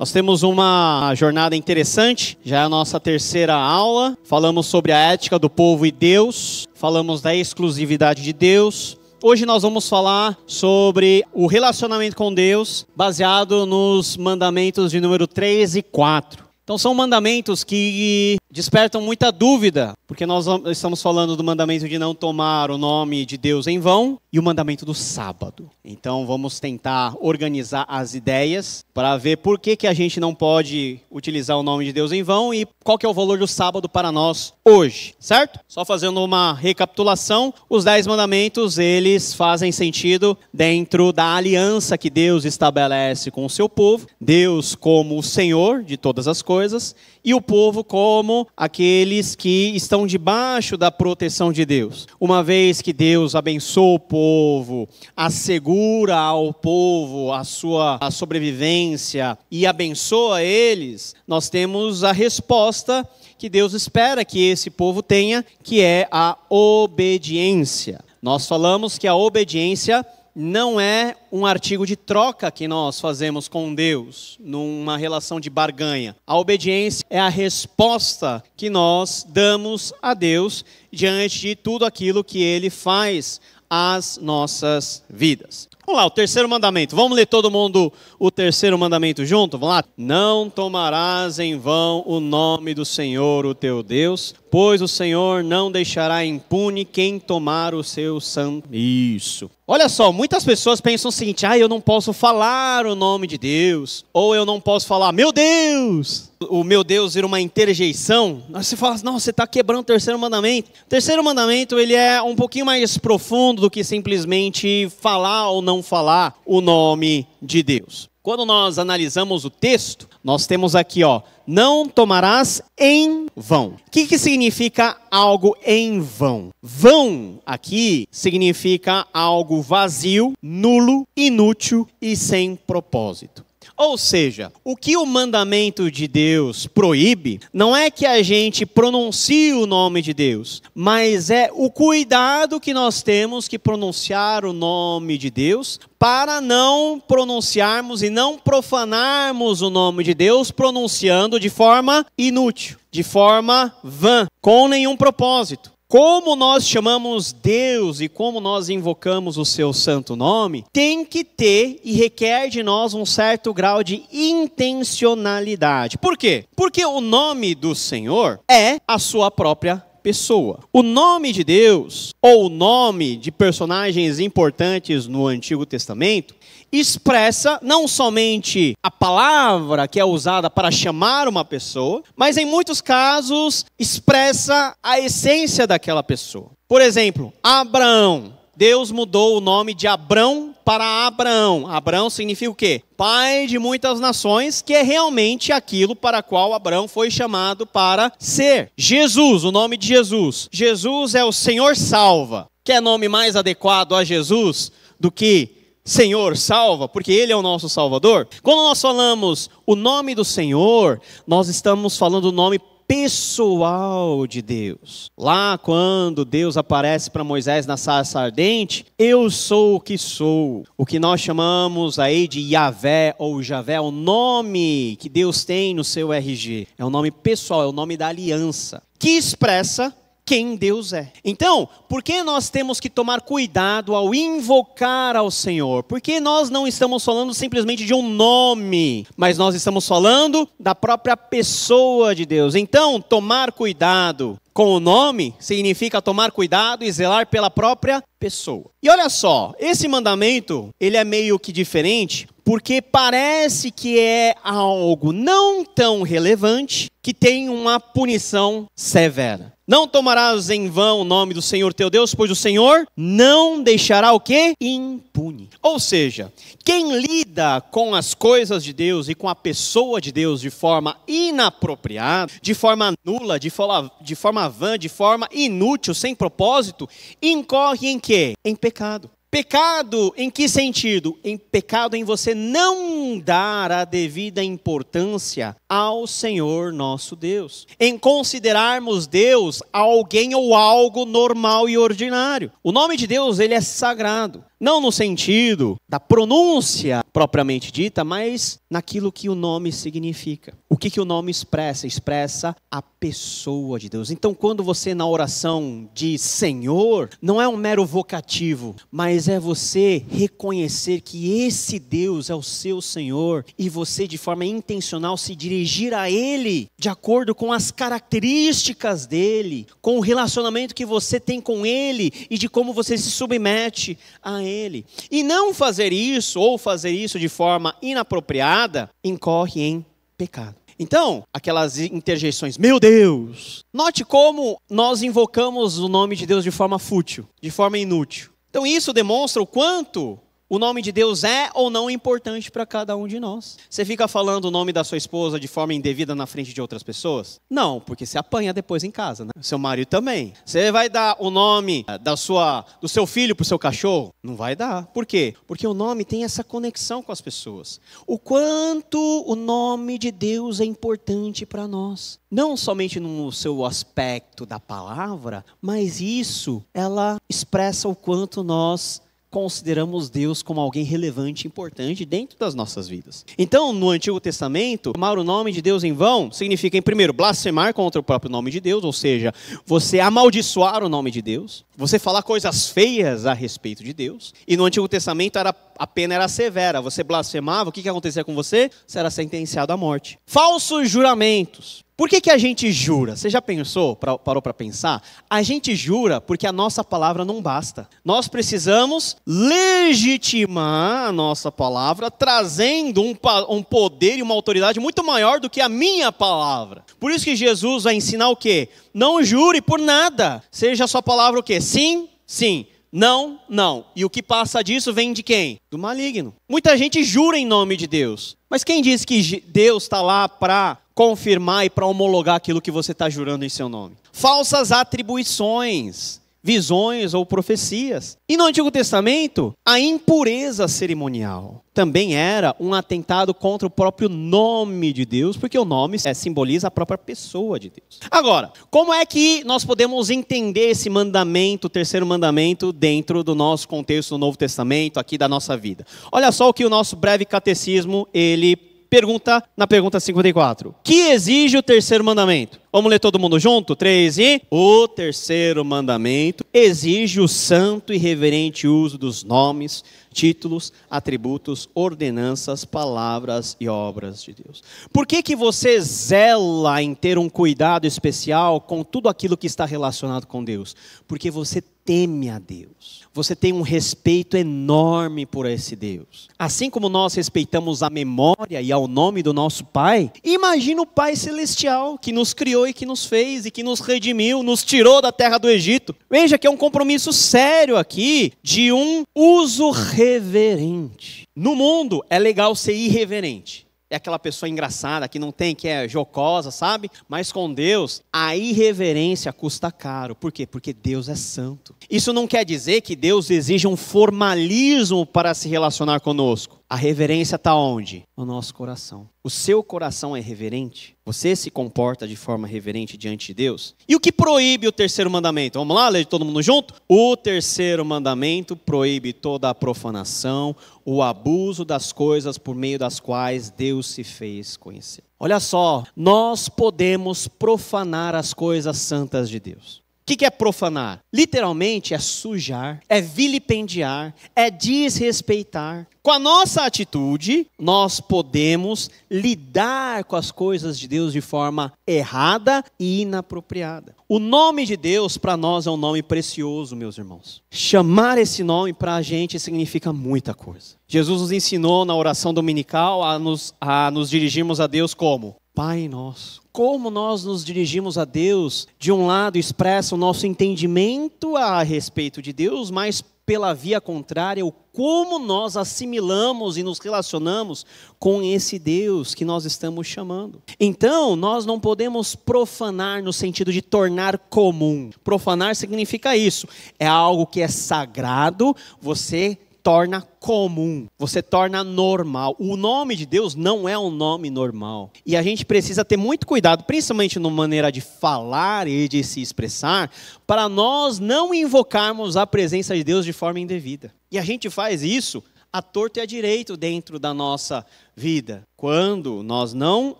Nós temos uma jornada interessante, já é a nossa terceira aula. Falamos sobre a ética do povo e Deus, falamos da exclusividade de Deus. Hoje nós vamos falar sobre o relacionamento com Deus baseado nos mandamentos de número 3 e 4. Então são mandamentos que despertam muita dúvida porque nós estamos falando do mandamento de não tomar o nome de Deus em vão e o mandamento do sábado. Então vamos tentar organizar as ideias para ver por que, que a gente não pode utilizar o nome de Deus em vão e qual que é o valor do sábado para nós hoje, certo? Só fazendo uma recapitulação, os dez mandamentos, eles fazem sentido dentro da aliança que Deus estabelece com o seu povo, Deus como o Senhor de todas as coisas e o povo como aqueles que estão estão debaixo da proteção de Deus. Uma vez que Deus abençoa o povo, assegura ao povo a sua a sobrevivência e abençoa eles, nós temos a resposta que Deus espera que esse povo tenha, que é a obediência. Nós falamos que a obediência não é um artigo de troca que nós fazemos com Deus, numa relação de barganha. A obediência é a resposta que nós damos a Deus diante de tudo aquilo que ele faz às nossas vidas. Vamos lá, o terceiro mandamento. Vamos ler todo mundo o terceiro mandamento junto? Vamos lá? Não tomarás em vão o nome do Senhor, o teu Deus, pois o Senhor não deixará impune quem tomar o seu santo. Isso. Olha só, muitas pessoas pensam o seguinte: ah, eu não posso falar o nome de Deus, ou eu não posso falar, meu Deus! O meu Deus vira uma interjeição. Aí você fala, não, você está quebrando o terceiro mandamento. O terceiro mandamento ele é um pouquinho mais profundo do que simplesmente falar ou não falar o nome de Deus. Quando nós analisamos o texto, nós temos aqui, ó, não tomarás em vão. O que, que significa algo em vão? Vão aqui significa algo vazio, nulo, inútil e sem propósito. Ou seja, o que o mandamento de Deus proíbe não é que a gente pronuncie o nome de Deus, mas é o cuidado que nós temos que pronunciar o nome de Deus para não pronunciarmos e não profanarmos o nome de Deus pronunciando de forma inútil, de forma vã, com nenhum propósito como nós chamamos Deus e como nós invocamos o seu santo nome, tem que ter e requer de nós um certo grau de intencionalidade. Por quê? Porque o nome do Senhor é a sua própria pessoa. O nome de Deus, ou o nome de personagens importantes no Antigo Testamento, expressa não somente a palavra que é usada para chamar uma pessoa, mas em muitos casos expressa a essência daquela pessoa. Por exemplo, Abraão. Deus mudou o nome de Abrão para Abraão. Abraão significa o quê? Pai de muitas nações, que é realmente aquilo para qual Abraão foi chamado para ser. Jesus, o nome de Jesus. Jesus é o Senhor salva. é nome mais adequado a Jesus do que Senhor, salva, porque Ele é o nosso Salvador. Quando nós falamos o nome do Senhor, nós estamos falando o nome pessoal de Deus. Lá quando Deus aparece para Moisés na sarça ardente, eu sou o que sou. O que nós chamamos aí de Yahvé ou Javé, é o nome que Deus tem no seu RG. É o nome pessoal, é o nome da aliança, que expressa quem Deus é. Então, por que nós temos que tomar cuidado ao invocar ao Senhor? Porque nós não estamos falando simplesmente de um nome, mas nós estamos falando da própria pessoa de Deus. Então, tomar cuidado com o nome significa tomar cuidado e zelar pela própria pessoa. E olha só, esse mandamento, ele é meio que diferente, porque parece que é algo não tão relevante que tem uma punição severa. Não tomarás em vão o nome do Senhor teu Deus, pois o Senhor não deixará o quê Impune. Ou seja, quem lida com as coisas de Deus e com a pessoa de Deus de forma inapropriada, de forma nula, de forma, de forma vã, de forma inútil, sem propósito, incorre em quê? Em pecado. Pecado em que sentido? Em pecado em você não dar a devida importância ao Senhor nosso Deus. Em considerarmos Deus alguém ou algo normal e ordinário. O nome de Deus, ele é sagrado. Não no sentido da pronúncia propriamente dita, mas naquilo que o nome significa. O que, que o nome expressa? Expressa a pessoa de Deus. Então, quando você na oração diz Senhor, não é um mero vocativo, mas é você reconhecer que esse Deus é o seu Senhor e você, de forma intencional, se dirigir a Ele de acordo com as características dele, com o relacionamento que você tem com Ele e de como você se submete a Ele. Ele. E não fazer isso ou fazer isso de forma inapropriada incorre em pecado. Então, aquelas interjeições, meu Deus! Note como nós invocamos o nome de Deus de forma fútil, de forma inútil. Então, isso demonstra o quanto o nome de Deus é ou não importante para cada um de nós? Você fica falando o nome da sua esposa de forma indevida na frente de outras pessoas? Não, porque se apanha depois em casa, né? Seu marido também. Você vai dar o nome eh, da sua, do seu filho para o seu cachorro? Não vai dar. Por quê? Porque o nome tem essa conexão com as pessoas. O quanto o nome de Deus é importante para nós, não somente no seu aspecto da palavra, mas isso ela expressa o quanto nós consideramos Deus como alguém relevante, e importante dentro das nossas vidas. Então, no Antigo Testamento, tomar o nome de Deus em vão significa, em primeiro, blasfemar contra o próprio nome de Deus, ou seja, você amaldiçoar o nome de Deus, você falar coisas feias a respeito de Deus. E no Antigo Testamento era, a pena era severa. Você blasfemava, o que, que acontecia com você? Você era sentenciado à morte. Falsos juramentos. Por que, que a gente jura? Você já pensou, pra, parou para pensar? A gente jura porque a nossa palavra não basta. Nós precisamos legitimar a nossa palavra, trazendo um, um poder e uma autoridade muito maior do que a minha palavra. Por isso que Jesus vai ensinar o quê? Não jure por nada. Seja a sua palavra o quê? Sim, sim. Não, não. E o que passa disso vem de quem? Do maligno. Muita gente jura em nome de Deus. Mas quem diz que Deus está lá para confirmar e para homologar aquilo que você está jurando em seu nome. Falsas atribuições, visões ou profecias. E no Antigo Testamento, a impureza cerimonial também era um atentado contra o próprio nome de Deus, porque o nome é, simboliza a própria pessoa de Deus. Agora, como é que nós podemos entender esse mandamento, o terceiro mandamento, dentro do nosso contexto do Novo Testamento, aqui da nossa vida? Olha só o que o nosso breve catecismo ele Pergunta na pergunta 54. Que exige o terceiro mandamento? Vamos ler todo mundo junto? Três e. O terceiro mandamento exige o santo e reverente uso dos nomes, títulos, atributos, ordenanças, palavras e obras de Deus. Por que, que você zela em ter um cuidado especial com tudo aquilo que está relacionado com Deus? Porque você teme a Deus. Você tem um respeito enorme por esse Deus. Assim como nós respeitamos a memória e ao nome do nosso Pai, imagina o Pai celestial que nos criou e que nos fez e que nos redimiu, nos tirou da terra do Egito. Veja que é um compromisso sério aqui de um uso reverente. No mundo é legal ser irreverente é aquela pessoa engraçada que não tem, que é jocosa, sabe? Mas com Deus, a irreverência custa caro. Por quê? Porque Deus é santo. Isso não quer dizer que Deus exige um formalismo para se relacionar conosco. A reverência está onde? No nosso coração. O seu coração é reverente? Você se comporta de forma reverente diante de Deus? E o que proíbe o terceiro mandamento? Vamos lá, ler todo mundo junto? O terceiro mandamento proíbe toda a profanação, o abuso das coisas por meio das quais Deus se fez conhecer. Olha só, nós podemos profanar as coisas santas de Deus. O que é profanar? Literalmente é sujar, é vilipendiar, é desrespeitar. Com a nossa atitude, nós podemos lidar com as coisas de Deus de forma errada e inapropriada. O nome de Deus para nós é um nome precioso, meus irmãos. Chamar esse nome para a gente significa muita coisa. Jesus nos ensinou na oração dominical a nos, a nos dirigirmos a Deus como Pai Nosso como nós nos dirigimos a Deus, de um lado expressa o nosso entendimento a respeito de Deus, mas pela via contrária, o como nós assimilamos e nos relacionamos com esse Deus que nós estamos chamando. Então, nós não podemos profanar no sentido de tornar comum. Profanar significa isso: é algo que é sagrado, você torna comum, você torna normal. O nome de Deus não é um nome normal. E a gente precisa ter muito cuidado, principalmente na maneira de falar e de se expressar, para nós não invocarmos a presença de Deus de forma indevida. E a gente faz isso a torto e a direito dentro da nossa vida. Quando nós não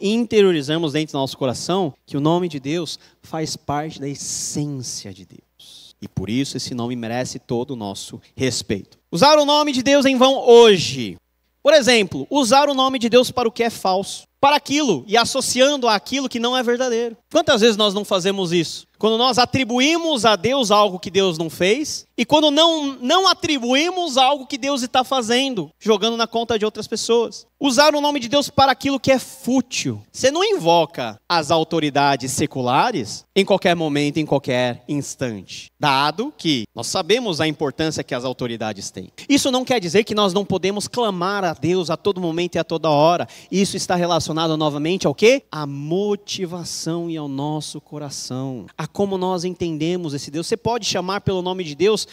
interiorizamos dentro do nosso coração que o nome de Deus faz parte da essência de Deus. E por isso esse nome merece todo o nosso respeito. Usar o nome de Deus em vão hoje. Por exemplo, usar o nome de Deus para o que é falso, para aquilo e associando aquilo que não é verdadeiro. Quantas vezes nós não fazemos isso? Quando nós atribuímos a Deus algo que Deus não fez, e quando não, não atribuímos algo que Deus está fazendo, jogando na conta de outras pessoas. Usar o nome de Deus para aquilo que é fútil. Você não invoca as autoridades seculares em qualquer momento, em qualquer instante. Dado que nós sabemos a importância que as autoridades têm. Isso não quer dizer que nós não podemos clamar a Deus a todo momento e a toda hora. Isso está relacionado novamente ao quê? A motivação e ao nosso coração. A como nós entendemos esse Deus. Você pode chamar pelo nome de Deus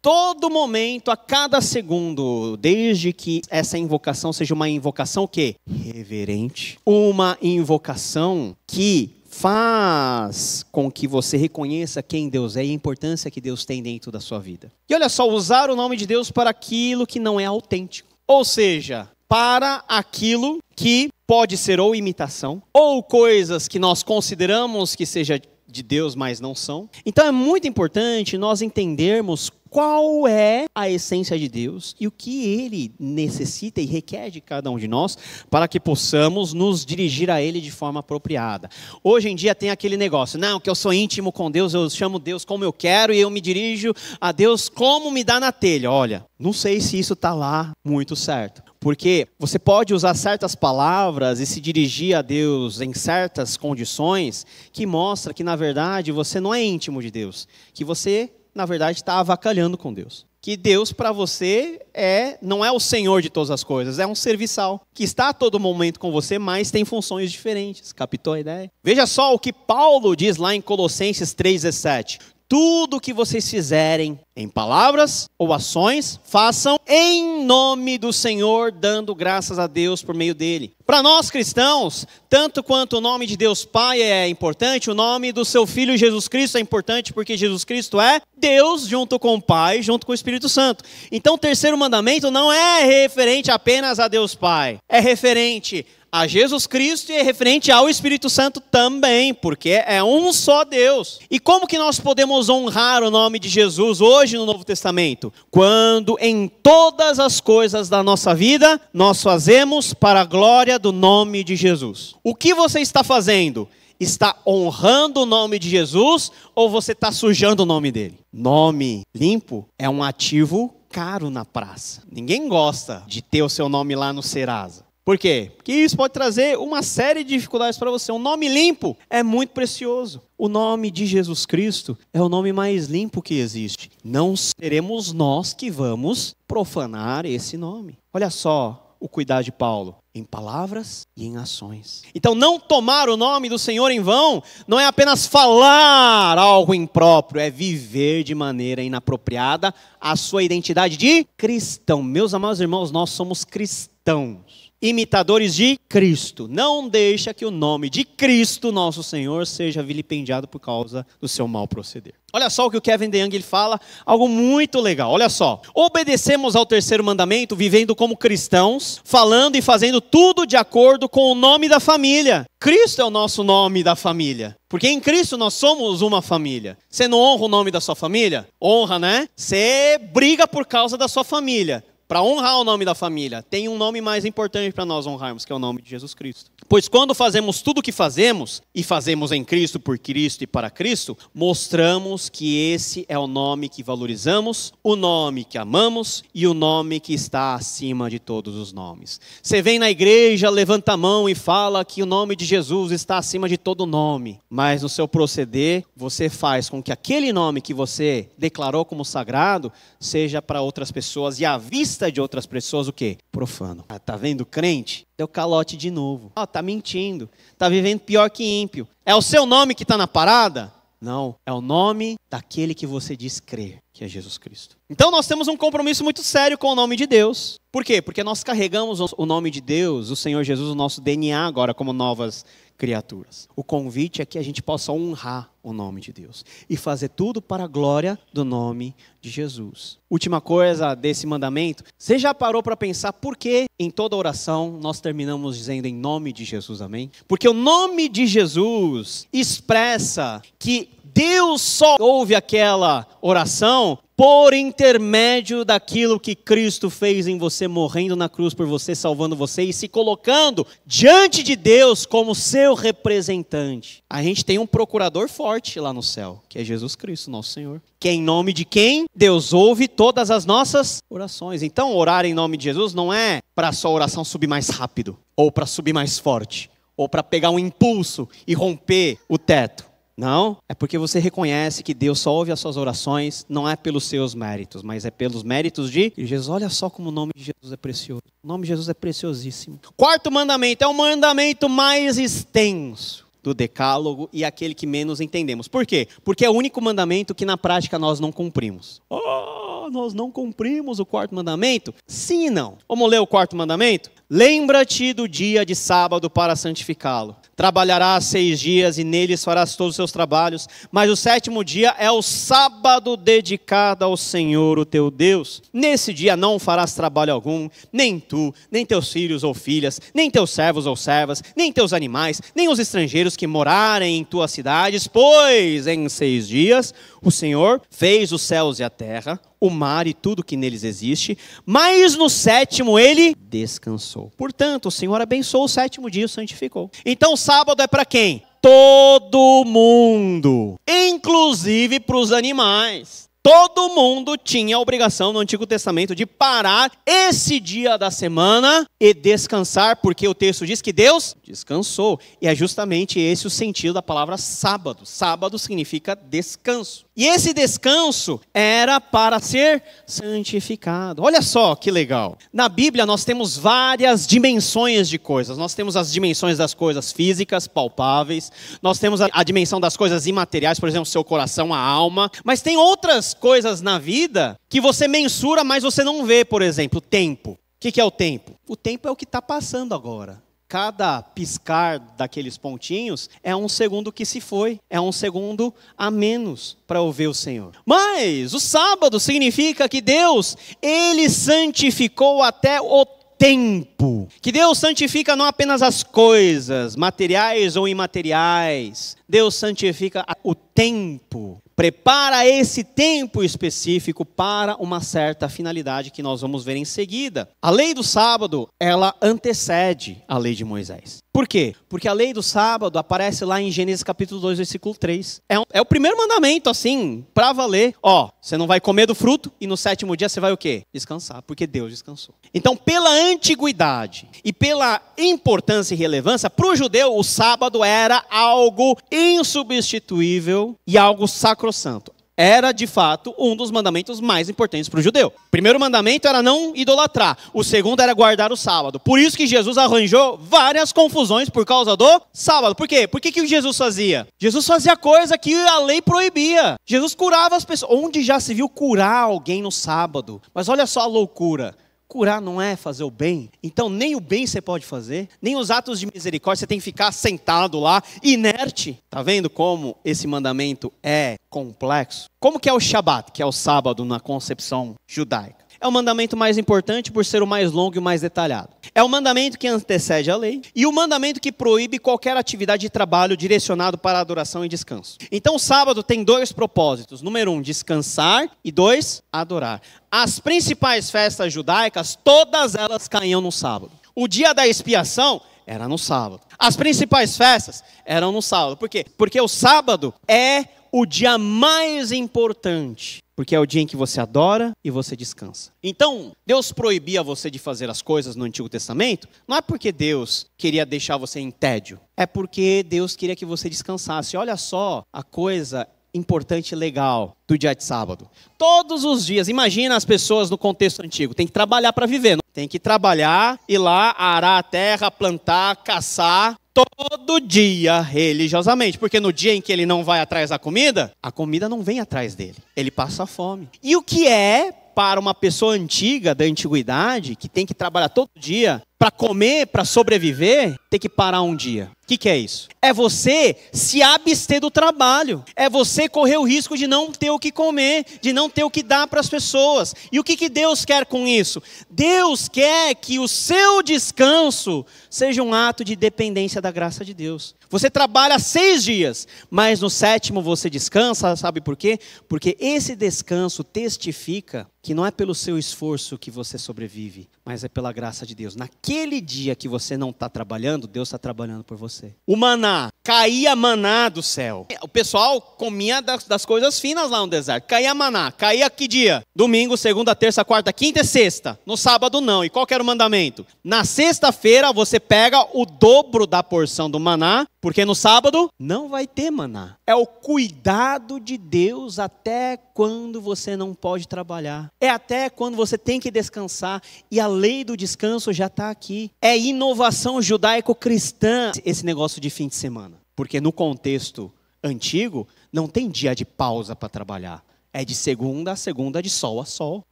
Todo momento, a cada segundo, desde que essa invocação seja uma invocação que reverente, uma invocação que faz com que você reconheça quem Deus é e a importância que Deus tem dentro da sua vida. E olha só, usar o nome de Deus para aquilo que não é autêntico. Ou seja, para aquilo que pode ser ou imitação, ou coisas que nós consideramos que seja de Deus, mas não são. Então é muito importante nós entendermos qual é a essência de Deus e o que ele necessita e requer de cada um de nós para que possamos nos dirigir a ele de forma apropriada. Hoje em dia tem aquele negócio, não, que eu sou íntimo com Deus, eu chamo Deus como eu quero e eu me dirijo a Deus como me dá na telha. Olha, não sei se isso está lá muito certo. Porque você pode usar certas palavras e se dirigir a Deus em certas condições que mostra que, na verdade, você não é íntimo de Deus. Que você, na verdade, está avacalhando com Deus. Que Deus, para você, é não é o Senhor de todas as coisas, é um serviçal que está a todo momento com você, mas tem funções diferentes. Captou a ideia? Veja só o que Paulo diz lá em Colossenses 3,17. Tudo que vocês fizerem em palavras ou ações, façam em nome do Senhor, dando graças a Deus por meio dele. Para nós cristãos, tanto quanto o nome de Deus Pai é importante, o nome do seu filho Jesus Cristo é importante porque Jesus Cristo é Deus junto com o Pai, junto com o Espírito Santo. Então, o terceiro mandamento não é referente apenas a Deus Pai, é referente a Jesus Cristo e é referente ao Espírito Santo também, porque é um só Deus. E como que nós podemos honrar o nome de Jesus hoje no Novo Testamento? Quando em todas as coisas da nossa vida nós fazemos para a glória do nome de Jesus. O que você está fazendo? Está honrando o nome de Jesus ou você está sujando o nome dele? Nome limpo é um ativo caro na praça. Ninguém gosta de ter o seu nome lá no Serasa. Por quê? Porque isso pode trazer uma série de dificuldades para você. Um nome limpo é muito precioso. O nome de Jesus Cristo é o nome mais limpo que existe. Não seremos nós que vamos profanar esse nome. Olha só o cuidado de Paulo em palavras e em ações. Então, não tomar o nome do Senhor em vão não é apenas falar algo impróprio, é viver de maneira inapropriada a sua identidade de cristão. Meus amados irmãos, nós somos cristãos imitadores de Cristo. Não deixa que o nome de Cristo, nosso Senhor, seja vilipendiado por causa do seu mal proceder. Olha só o que o Kevin DeYoung ele fala, algo muito legal. Olha só. Obedecemos ao terceiro mandamento vivendo como cristãos, falando e fazendo tudo de acordo com o nome da família. Cristo é o nosso nome da família. Porque em Cristo nós somos uma família. Você não honra o nome da sua família? Honra, né? Você briga por causa da sua família para honrar o nome da família, tem um nome mais importante para nós honrarmos, que é o nome de Jesus Cristo. Pois quando fazemos tudo o que fazemos, e fazemos em Cristo, por Cristo e para Cristo, mostramos que esse é o nome que valorizamos, o nome que amamos e o nome que está acima de todos os nomes. Você vem na igreja, levanta a mão e fala que o nome de Jesus está acima de todo nome, mas no seu proceder, você faz com que aquele nome que você declarou como sagrado seja para outras pessoas e à vista vista de outras pessoas o quê? Profano. Ah, tá vendo crente? Deu calote de novo. Ó, oh, tá mentindo. Tá vivendo pior que ímpio. É o seu nome que tá na parada? Não, é o nome daquele que você diz crer que é Jesus Cristo. Então nós temos um compromisso muito sério com o nome de Deus. Por quê? Porque nós carregamos o nome de Deus, o Senhor Jesus, o nosso DNA agora como novas criaturas. O convite é que a gente possa honrar o nome de Deus e fazer tudo para a glória do nome de Jesus. Última coisa desse mandamento, você já parou para pensar por que em toda oração nós terminamos dizendo em nome de Jesus, amém? Porque o nome de Jesus expressa que Deus só ouve aquela oração por intermédio daquilo que Cristo fez em você, morrendo na cruz por você, salvando você e se colocando diante de Deus como seu representante. A gente tem um procurador forte lá no céu, que é Jesus Cristo, nosso Senhor. Que é em nome de quem Deus ouve todas as nossas orações. Então, orar em nome de Jesus não é para a sua oração subir mais rápido, ou para subir mais forte, ou para pegar um impulso e romper o teto não, é porque você reconhece que Deus só ouve as suas orações, não é pelos seus méritos, mas é pelos méritos de Jesus. Olha só como o nome de Jesus é precioso. O nome de Jesus é preciosíssimo. Quarto mandamento é o mandamento mais extenso do decálogo e aquele que menos entendemos. Por quê? Porque é o único mandamento que na prática nós não cumprimos. Oh, nós não cumprimos o quarto mandamento? Sim e não. Vamos ler o quarto mandamento? Lembra-te do dia de sábado para santificá-lo. Trabalharás seis dias e neles farás todos os seus trabalhos. Mas o sétimo dia é o sábado dedicado ao Senhor, o teu Deus. Nesse dia não farás trabalho algum, nem tu, nem teus filhos ou filhas, nem teus servos ou servas, nem teus animais, nem os estrangeiros que morarem em tuas cidades, pois em seis dias o Senhor fez os céus e a terra, o mar e tudo que neles existe, mas no sétimo ele descansou. Portanto, o Senhor abençoou o sétimo dia e santificou. Então, o sábado é para quem? Todo mundo, inclusive para os animais. Todo mundo tinha a obrigação no Antigo Testamento de parar esse dia da semana e descansar, porque o texto diz que Deus descansou. E é justamente esse o sentido da palavra sábado. Sábado significa descanso. E esse descanso era para ser santificado. Olha só que legal. Na Bíblia nós temos várias dimensões de coisas. Nós temos as dimensões das coisas físicas, palpáveis. Nós temos a, a dimensão das coisas imateriais, por exemplo, seu coração, a alma. Mas tem outras coisas na vida que você mensura, mas você não vê, por exemplo, tempo. O que, que é o tempo? O tempo é o que está passando agora. Cada piscar daqueles pontinhos é um segundo que se foi, é um segundo a menos para ouvir o Senhor. Mas o sábado significa que Deus, Ele santificou até o tempo. Que Deus santifica não apenas as coisas, materiais ou imateriais, Deus santifica o tempo. Prepara esse tempo específico para uma certa finalidade que nós vamos ver em seguida. A lei do sábado, ela antecede a lei de Moisés. Por quê? Porque a lei do sábado aparece lá em Gênesis capítulo 2, versículo 3. É, um, é o primeiro mandamento, assim, para valer. Ó, você não vai comer do fruto e no sétimo dia você vai o quê? Descansar, porque Deus descansou. Então, pela antiguidade e pela importância e relevância, para o judeu, o sábado era algo insubstituível e algo sacrossanto. Era, de fato, um dos mandamentos mais importantes para o judeu. O primeiro mandamento era não idolatrar. O segundo era guardar o sábado. Por isso que Jesus arranjou várias confusões por causa do sábado. Por quê? Por que, que Jesus fazia? Jesus fazia coisa que a lei proibia. Jesus curava as pessoas. Onde já se viu curar alguém no sábado? Mas olha só a loucura. Curar não é fazer o bem. Então, nem o bem você pode fazer, nem os atos de misericórdia você tem que ficar sentado lá, inerte. Tá vendo como esse mandamento é complexo? Como que é o Shabat, que é o sábado na concepção judaica? É o mandamento mais importante por ser o mais longo e o mais detalhado. É o mandamento que antecede a lei e o mandamento que proíbe qualquer atividade de trabalho direcionado para adoração e descanso. Então, o sábado tem dois propósitos: número um, descansar e dois, adorar. As principais festas judaicas, todas elas caíam no sábado. O dia da expiação era no sábado. As principais festas eram no sábado. Por quê? Porque o sábado é o dia mais importante porque é o dia em que você adora e você descansa. Então, Deus proibia você de fazer as coisas no Antigo Testamento, não é porque Deus queria deixar você em tédio, é porque Deus queria que você descansasse. Olha só a coisa importante e legal do dia de sábado. Todos os dias, imagina as pessoas no contexto antigo, tem que trabalhar para viver, não? tem que trabalhar, ir lá, arar a terra, plantar, caçar, todo dia religiosamente, porque no dia em que ele não vai atrás da comida, a comida não vem atrás dele. Ele passa fome. E o que é para uma pessoa antiga da antiguidade, que tem que trabalhar todo dia para comer, para sobreviver, tem que parar um dia. O que, que, é isso? É você se abster do trabalho. É você correr o risco de não ter o que comer, de não ter o que dar para as pessoas. E o que, que Deus quer com isso? Deus quer que o seu descanso seja um ato de dependência da graça de Deus. Você trabalha seis dias, mas no sétimo você descansa, sabe por quê? Porque esse descanso testifica que não é pelo seu esforço que você sobrevive, mas é pela graça de Deus. Naquele dia que você não está trabalhando, Deus está trabalhando por você. O maná, caía maná do céu. O pessoal comia das, das coisas finas lá no deserto. Caía maná, caía que dia? Domingo, segunda, terça, quarta, quinta e sexta. No sábado não. E qual era o mandamento? Na sexta-feira você pega o dobro da porção do maná, porque no sábado não vai ter maná. É o cuidado de Deus até quando você não pode trabalhar é até quando você tem que descansar, e a lei do descanso já está aqui. É inovação judaico-cristã esse negócio de fim de semana. Porque no contexto antigo, não tem dia de pausa para trabalhar. É de segunda a segunda, de sol a sol.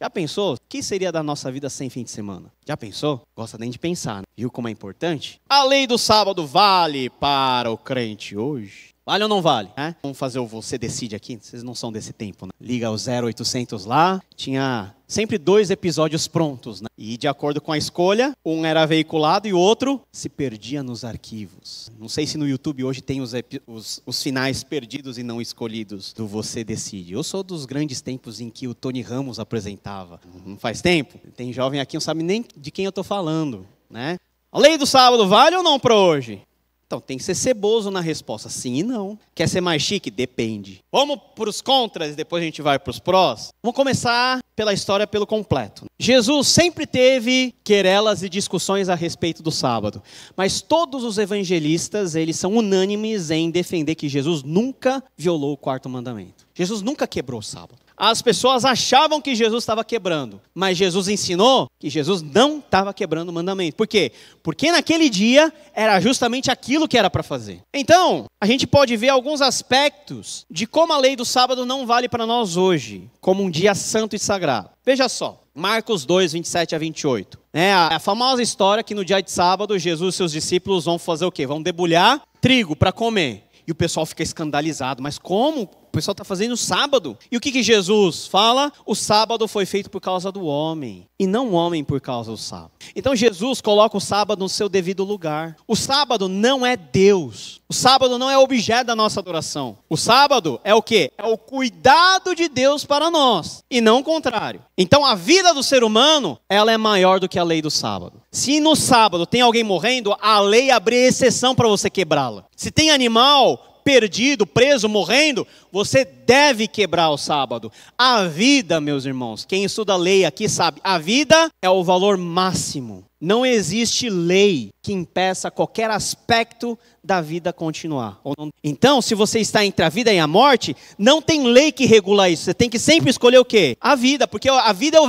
Já pensou? O que seria da nossa vida sem fim de semana? Já pensou? Gosta nem de pensar, né? viu como é importante? A lei do sábado vale para o crente hoje? Vale ou não vale? Né? Vamos fazer o Você Decide aqui, vocês não são desse tempo. Né? Liga o 0800 lá, tinha sempre dois episódios prontos. Né? E de acordo com a escolha, um era veiculado e o outro se perdia nos arquivos. Não sei se no YouTube hoje tem os, os, os, finais perdidos e não escolhidos do Você Decide. Eu sou dos grandes tempos em que o Tony Ramos apresentava. Não faz tempo? Tem jovem aqui que não sabe nem de quem eu estou falando. Né? A lei do sábado vale ou não para hoje? Então tem que ser ceboso na resposta, sim e não. Quer ser mais chique? Depende. Vamos para os contras e depois a gente vai para os prós? Vamos começar pela história pelo completo. Jesus sempre teve querelas e discussões a respeito do sábado, mas todos os evangelistas, eles são unânimes em defender que Jesus nunca violou o quarto mandamento. Jesus nunca quebrou o sábado as pessoas achavam que Jesus estava quebrando, mas Jesus ensinou que Jesus não estava quebrando o mandamento. Por quê? Porque naquele dia era justamente aquilo que era para fazer. Então, a gente pode ver alguns aspectos de como a lei do sábado não vale para nós hoje, como um dia santo e sagrado. Veja só, Marcos 2, 27 a 28. É, é a famosa história que no dia de sábado, Jesus e seus discípulos vão fazer o quê? Vão debulhar trigo para comer. E o pessoal fica escandalizado, mas como pessoal está fazendo sábado. E o que, que Jesus fala? O sábado foi feito por causa do homem, e não o homem por causa do sábado. Então Jesus coloca o sábado no seu devido lugar. O sábado não é Deus. O sábado não é objeto da nossa adoração. O sábado é o que? É o cuidado de Deus para nós, e não o contrário. Então a vida do ser humano, ela é maior do que a lei do sábado. Se no sábado tem alguém morrendo, a lei abre exceção para você quebrá-la. Se tem animal, perdido, preso, morrendo, você deve quebrar o sábado. A vida, meus irmãos, quem estuda a lei aqui sabe, a vida é o valor máximo. Não existe lei que impeça qualquer aspecto da vida continuar. Então, se você está entre a vida e a morte, não tem lei que regula isso. Você tem que sempre escolher o quê? A vida, porque a vida é, é o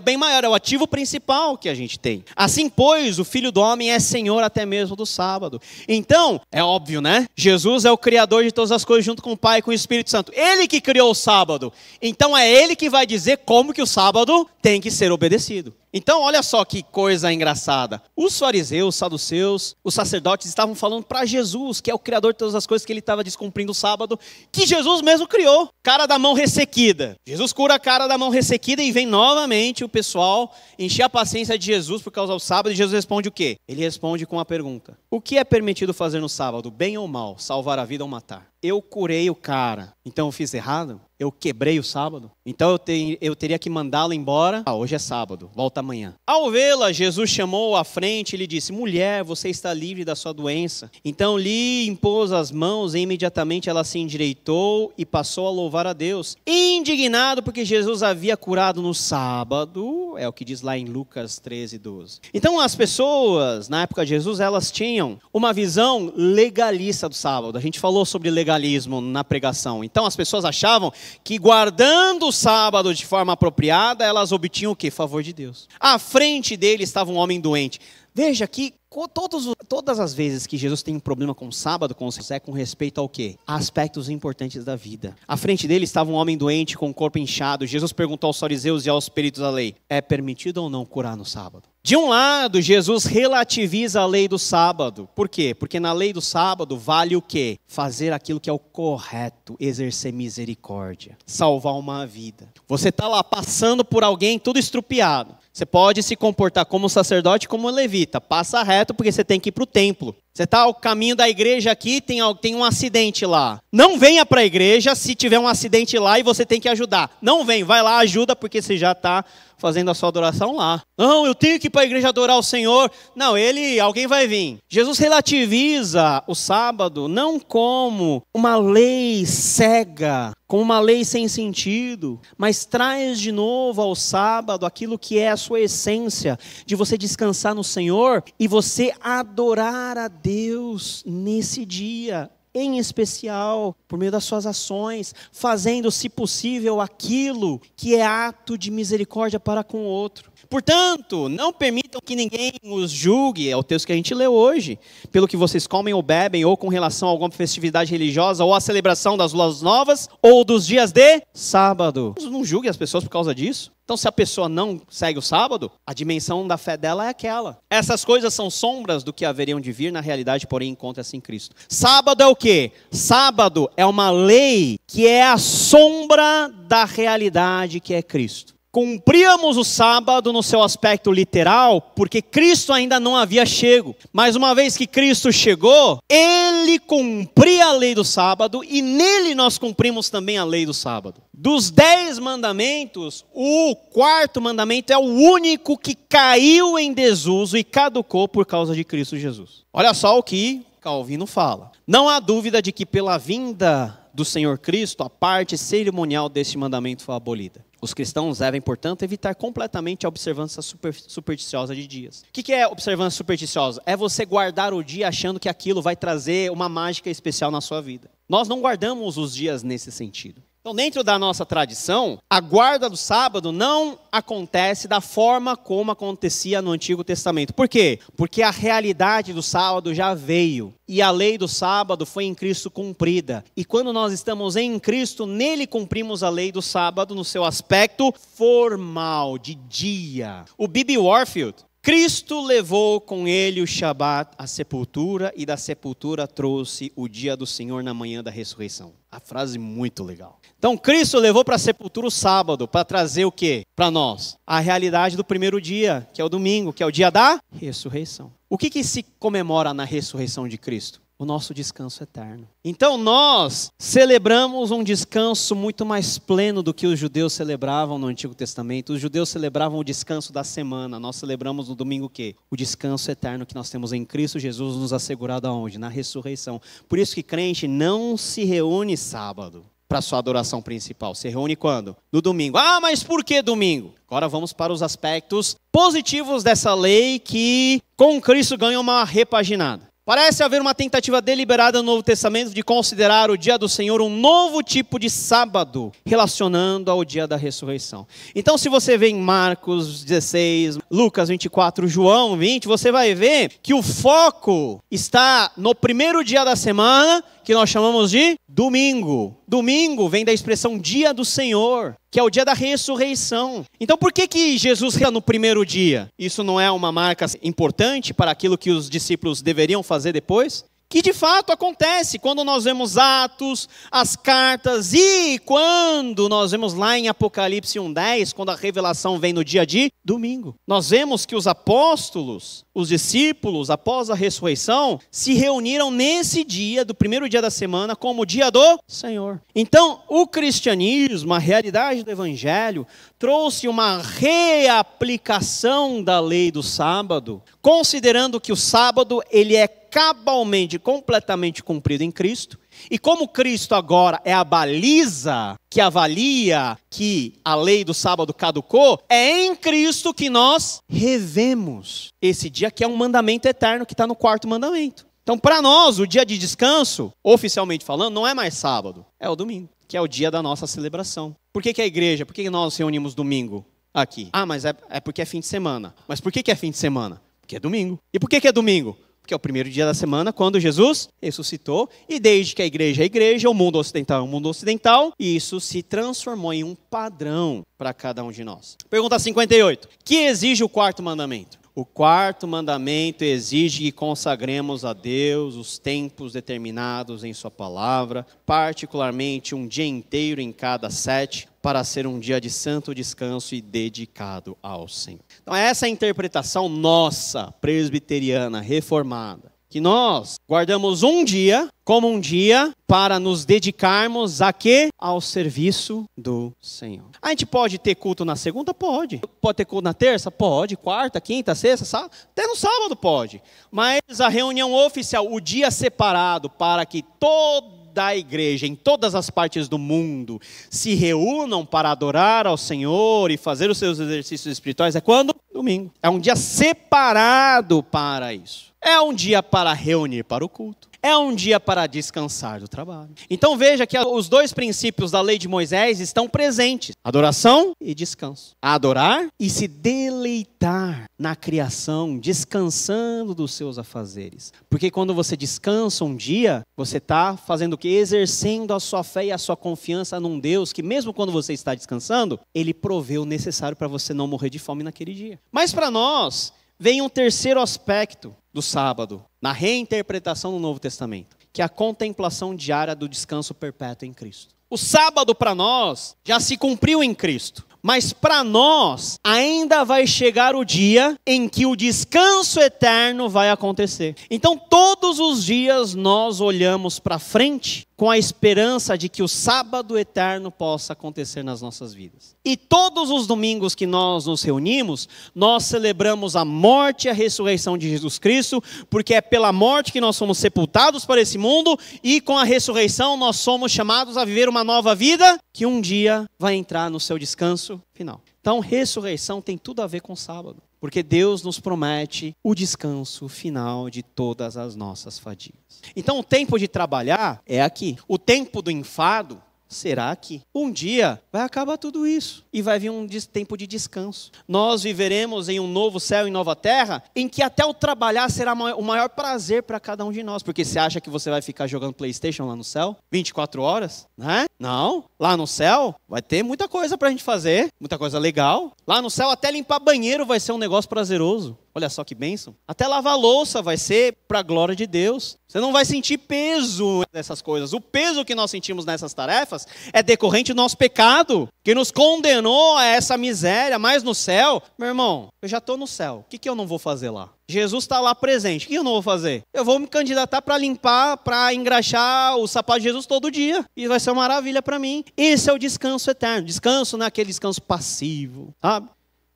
bem, maior, é o ativo principal que a gente tem. Assim, pois, o Filho do Homem é Senhor até mesmo do sábado. Então, é óbvio, né? Jesus é o Criador de todas as coisas, junto com o Pai e com o Espírito Santo. Ele que criou o sábado. Então, é Ele que vai dizer como que o sábado tem que ser obedecido. Então, olha só que coisa engraçada. Os fariseus, os saduceus, os sacerdotes estavam falando para Jesus, que é o criador de todas as coisas, que ele estava descumprindo o sábado, que Jesus mesmo criou. Cara da mão ressequida. Jesus cura a cara da mão ressequida e vem novamente o pessoal encher a paciência de Jesus por causa do sábado. E Jesus responde o quê? Ele responde com uma pergunta: O que é permitido fazer no sábado, bem ou mal, salvar a vida ou matar? Eu curei o cara, então eu fiz errado? eu quebrei o sábado? Então eu, te, eu teria que mandá-la embora. Ah, hoje é sábado, volta amanhã. Ao vê-la, Jesus chamou à frente e lhe disse: Mulher, você está livre da sua doença. Então lhe impôs as mãos e imediatamente ela se endireitou e passou a louvar a Deus. Indignado porque Jesus havia curado no sábado, é o que diz lá em Lucas 13, 12. Então as pessoas, na época de Jesus, elas tinham uma visão legalista do sábado. A gente falou sobre legalismo na pregação. Então as pessoas achavam que guardando o sábado de forma apropriada, elas obtinham o que? Favor de Deus. À frente dele estava um homem doente. Veja que todos, todas as vezes que Jesus tem um problema com o sábado, com o é com respeito ao quê? A aspectos importantes da vida. À frente dele estava um homem doente com o corpo inchado. Jesus perguntou aos fariseus e aos peritos da lei: é permitido ou não curar no sábado? De um lado, Jesus relativiza a lei do sábado. Por quê? Porque na lei do sábado vale o quê? Fazer aquilo que é o correto, exercer misericórdia, salvar uma vida. Você está lá passando por alguém tudo estrupiado. Você pode se comportar como sacerdote, como levita. Passa reto porque você tem que ir para o templo. Você está ao caminho da igreja aqui, tem, tem um acidente lá. Não venha para a igreja se tiver um acidente lá e você tem que ajudar. Não vem, vai lá, ajuda porque você já está fazendo a sua adoração lá. Não, eu tenho que ir para a igreja adorar o Senhor. Não, ele, alguém vai vir. Jesus relativiza o sábado não como uma lei cega, como uma lei sem sentido, mas traz de novo ao sábado aquilo que é a sua essência, de você descansar no Senhor e você adorar a Deus nesse dia em especial por meio das suas ações, fazendo, se possível, aquilo que é ato de misericórdia para com o outro. Portanto, não permitam que ninguém os julgue, é o texto que a gente leu hoje, pelo que vocês comem ou bebem, ou com relação a alguma festividade religiosa, ou a celebração das luas novas, ou dos dias de sábado. Não julgue as pessoas por causa disso. Então, se a pessoa não segue o sábado, a dimensão da fé dela é aquela. Essas coisas são sombras do que haveriam de vir, na realidade, porém, encontra-se em Cristo. Sábado é o quê? Sábado é uma lei que é a sombra da realidade que é Cristo cumpríamos o sábado no seu aspecto literal, porque Cristo ainda não havia chego. Mas uma vez que Cristo chegou, ele cumpria a lei do sábado e nele nós cumprimos também a lei do sábado. Dos dez mandamentos, o quarto mandamento é o único que caiu em desuso e caducou por causa de Cristo Jesus. Olha só o que Calvino fala. Não há dúvida de que pela vinda do Senhor Cristo, a parte cerimonial deste mandamento foi abolida. Os cristãos devem, portanto, evitar completamente a observância super, supersticiosa de dias. O que, que é observância supersticiosa? É você guardar o dia achando que aquilo vai trazer uma mágica especial na sua vida. Nós não guardamos os dias nesse sentido. Então, dentro da nossa tradição, a guarda do sábado não acontece da forma como acontecia no Antigo Testamento. Por quê? Porque a realidade do sábado já veio e a lei do sábado foi em Cristo cumprida. E quando nós estamos em Cristo, nele cumprimos a lei do sábado no seu aspecto formal, de dia. O Bibi Warfield, Cristo levou com ele o Shabat à sepultura e da sepultura trouxe o dia do Senhor na manhã da ressurreição. A frase muito legal. Então Cristo levou para a sepultura o sábado para trazer o que para nós? A realidade do primeiro dia, que é o domingo, que é o dia da ressurreição. O que, que se comemora na ressurreição de Cristo? o nosso descanso eterno. Então nós celebramos um descanso muito mais pleno do que os judeus celebravam no Antigo Testamento. Os judeus celebravam o descanso da semana. Nós celebramos no domingo o quê? O descanso eterno que nós temos em Cristo Jesus nos assegurado aonde? Na ressurreição. Por isso que crente não se reúne sábado para sua adoração principal. Se reúne quando? No domingo. Ah, mas por que domingo? Agora vamos para os aspectos positivos dessa lei que com Cristo ganha uma repaginada. Parece haver uma tentativa deliberada no Novo Testamento de considerar o dia do Senhor um novo tipo de sábado, relacionando ao dia da ressurreição. Então, se você vê em Marcos 16, Lucas 24, João 20, você vai ver que o foco está no primeiro dia da semana que nós chamamos de domingo. Domingo vem da expressão dia do Senhor, que é o dia da ressurreição. Então por que que Jesus está no primeiro dia? Isso não é uma marca importante para aquilo que os discípulos deveriam fazer depois? que de fato acontece quando nós vemos Atos, as cartas e quando nós vemos lá em Apocalipse 1:10, quando a revelação vem no dia de domingo. Nós vemos que os apóstolos, os discípulos, após a ressurreição, se reuniram nesse dia do primeiro dia da semana como o dia do Senhor. Então, o cristianismo, a realidade do evangelho, trouxe uma reaplicação da lei do sábado, considerando que o sábado ele é cabalmente, completamente cumprido em Cristo. E como Cristo agora é a baliza que avalia que a lei do sábado caducou, é em Cristo que nós revemos esse dia que é um mandamento eterno que está no quarto mandamento. Então, para nós, o dia de descanso, oficialmente falando, não é mais sábado, é o domingo, que é o dia da nossa celebração. Por que, que é a igreja, por que, que nós reunimos domingo aqui? Ah, mas é, é porque é fim de semana. Mas por que, que é fim de semana? Porque é domingo. E por que, que é domingo? que é o primeiro dia da semana, quando Jesus ressuscitou. E desde que a igreja é a igreja, o mundo ocidental é o mundo ocidental, isso se transformou em um padrão para cada um de nós. Pergunta 58. Que exige o quarto mandamento? O quarto mandamento exige que consagremos a Deus os tempos determinados em Sua palavra, particularmente um dia inteiro em cada sete, para ser um dia de santo descanso e dedicado ao Senhor. Então, é essa é a interpretação nossa, presbiteriana, reformada, que nós guardamos um dia como um dia para nos dedicarmos a quê? Ao serviço do Senhor. A gente pode ter culto na segunda? Pode. Pode ter culto na terça? Pode. Quarta, quinta, sexta, sábado. Até no sábado pode. Mas a reunião oficial, o dia separado para que todo da igreja, em todas as partes do mundo, se reúnam para adorar ao Senhor e fazer os seus exercícios espirituais, é quando? Domingo. É um dia separado para isso. É um dia para reunir para o culto é um dia para descansar do trabalho. Então veja que os dois princípios da lei de Moisés estão presentes: adoração e descanso. Adorar e se deleitar na criação, descansando dos seus afazeres. Porque quando você descansa um dia, você está fazendo o que? Exercendo a sua fé e a sua confiança num Deus que, mesmo quando você está descansando, ele proveu o necessário para você não morrer de fome naquele dia. Mas para nós, vem um terceiro aspecto do sábado, na reinterpretação do Novo Testamento, que é a contemplação diária do descanso perpétuo em Cristo. O sábado para nós já se cumpriu em Cristo, mas para nós ainda vai chegar o dia em que o descanso eterno vai acontecer. Então, todos os dias nós olhamos para frente com a esperança de que o sábado eterno possa acontecer nas nossas vidas. E todos os domingos que nós nos reunimos, nós celebramos a morte e a ressurreição de Jesus Cristo, porque é pela morte que nós somos sepultados para esse mundo e com a ressurreição nós somos chamados a viver uma nova vida que um dia vai entrar no seu descanso final. Então, ressurreição tem tudo a ver com sábado porque Deus nos promete o descanso final de todas as nossas fadigas. Então, o tempo de trabalhar é aqui. O tempo do enfado Será que um dia vai acabar tudo isso e vai vir um tempo de descanso? Nós viveremos em um novo céu e nova terra em que até o trabalhar será o maior prazer para cada um de nós. Porque você acha que você vai ficar jogando PlayStation lá no céu 24 horas? Né? Não. Lá no céu vai ter muita coisa para a gente fazer, muita coisa legal. Lá no céu, até limpar banheiro vai ser um negócio prazeroso. Olha só que bênção. Até lavar louça vai ser para a glória de Deus. Você não vai sentir peso nessas coisas. O peso que nós sentimos nessas tarefas é decorrente do nosso pecado, que nos condenou a essa miséria. Mas no céu, meu irmão, eu já estou no céu. O que, que eu não vou fazer lá? Jesus está lá presente. O que eu não vou fazer? Eu vou me candidatar para limpar, para engraxar o sapato de Jesus todo dia. E vai ser uma maravilha para mim. Esse é o descanso eterno. Descanso naquele descanso passivo, sabe?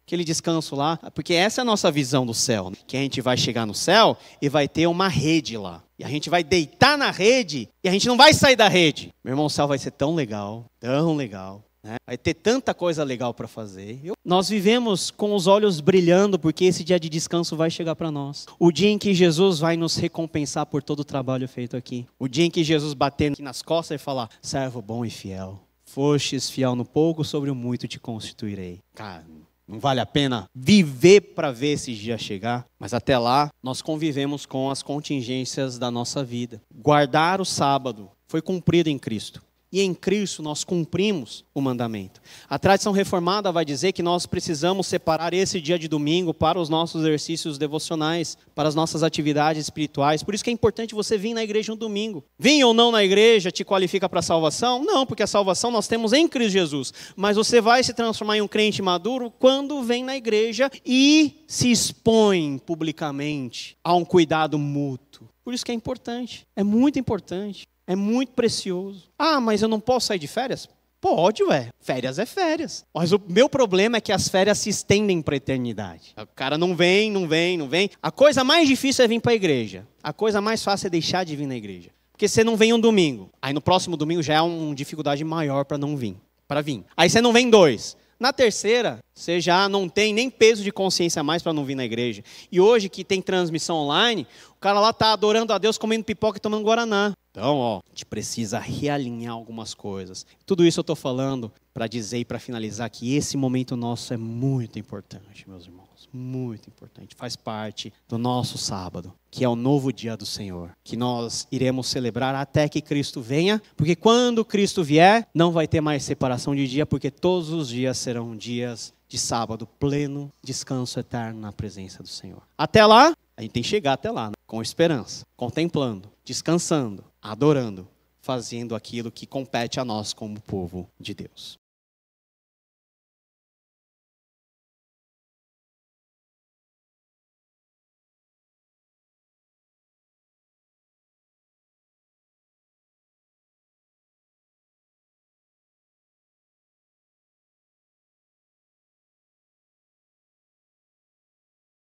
aquele descanso lá, porque essa é a nossa visão do céu, né? que a gente vai chegar no céu e vai ter uma rede lá. E a gente vai deitar na rede e a gente não vai sair da rede. Meu irmão, o céu vai ser tão legal, tão legal. Né? Vai ter tanta coisa legal para fazer. Eu... Nós vivemos com os olhos brilhando porque esse dia de descanso vai chegar para nós. O dia em que Jesus vai nos recompensar por todo o trabalho feito aqui. O dia em que Jesus bater aqui nas costas e falar: servo bom e fiel, fostes fiel no pouco, sobre o muito te constituirei. Cara, não vale a pena viver para ver esse dia chegar. Mas até lá, nós convivemos com as contingências da nossa vida. Guardar o sábado foi cumprido em Cristo e em Cristo nós cumprimos o mandamento. A tradição reformada vai dizer que nós precisamos separar esse dia de domingo para os nossos exercícios devocionais, para as nossas atividades espirituais. Por isso que é importante você vir na igreja um domingo. Vir ou não na igreja te qualifica para a salvação? Não, porque a salvação nós temos em Cristo Jesus. Mas você vai se transformar em um crente maduro quando vem na igreja e se expõe publicamente a um cuidado mútuo. Por isso que é importante, é muito importante. É muito precioso. Ah, mas eu não posso sair de férias? Pode, ué. Férias é férias. Mas o meu problema é que as férias se estendem para a eternidade. O cara não vem, não vem, não vem. A coisa mais difícil é vir para a igreja. A coisa mais fácil é deixar de vir na igreja. Porque você não vem um domingo. Aí no próximo domingo já é uma dificuldade maior para não vir. Para vir. Aí você não vem dois. Na terceira, você já não tem nem peso de consciência mais para não vir na igreja. E hoje que tem transmissão online, o cara lá tá adorando a Deus, comendo pipoca e tomando guaraná. Então, ó, a gente precisa realinhar algumas coisas. Tudo isso eu estou falando para dizer e para finalizar que esse momento nosso é muito importante, meus irmãos. Muito importante. Faz parte do nosso sábado, que é o novo dia do Senhor, que nós iremos celebrar até que Cristo venha, porque quando Cristo vier, não vai ter mais separação de dia, porque todos os dias serão dias de sábado pleno, descanso eterno na presença do Senhor. Até lá, a gente tem que chegar até lá, né? com esperança, contemplando, descansando, adorando, fazendo aquilo que compete a nós como povo de Deus.